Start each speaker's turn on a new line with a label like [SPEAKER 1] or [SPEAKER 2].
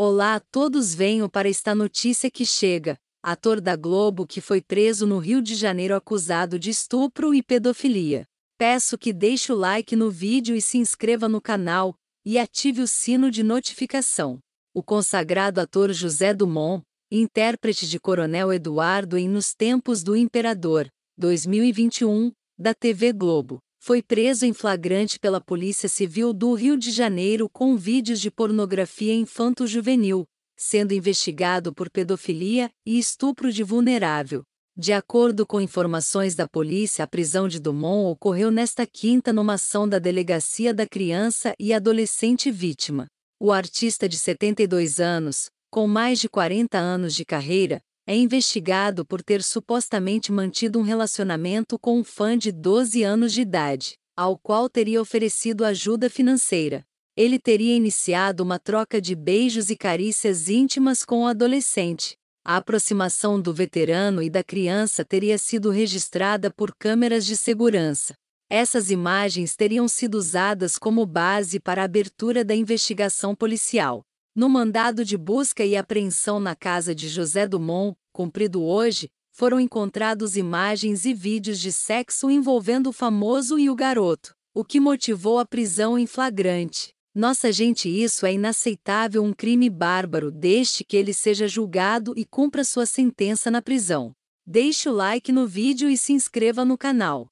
[SPEAKER 1] Olá a todos, venho para esta notícia que chega. Ator da Globo que foi preso no Rio de Janeiro acusado de estupro e pedofilia. Peço que deixe o like no vídeo e se inscreva no canal e ative o sino de notificação. O consagrado ator José Dumont, intérprete de Coronel Eduardo em Nos Tempos do Imperador, 2021, da TV Globo, foi preso em flagrante pela Polícia Civil do Rio de Janeiro com vídeos de pornografia infanto-juvenil, sendo investigado por pedofilia e estupro de vulnerável. De acordo com informações da polícia, a prisão de Dumont ocorreu nesta quinta numa ação da Delegacia da Criança e Adolescente Vítima. O artista de 72 anos, com mais de 40 anos de carreira, é investigado por ter supostamente mantido um relacionamento com um fã de 12 anos de idade, ao qual teria oferecido ajuda financeira. Ele teria iniciado uma troca de beijos e carícias íntimas com o adolescente. A aproximação do veterano e da criança teria sido registrada por câmeras de segurança. Essas imagens teriam sido usadas como base para a abertura da investigação policial. No mandado de busca e apreensão na casa de José Dumont, cumprido hoje, foram encontrados imagens e vídeos de sexo envolvendo o famoso e o garoto, o que motivou a prisão em flagrante. Nossa gente, isso é inaceitável um crime bárbaro, desde que ele seja julgado e cumpra sua sentença na prisão. Deixe o like no vídeo e se inscreva no canal.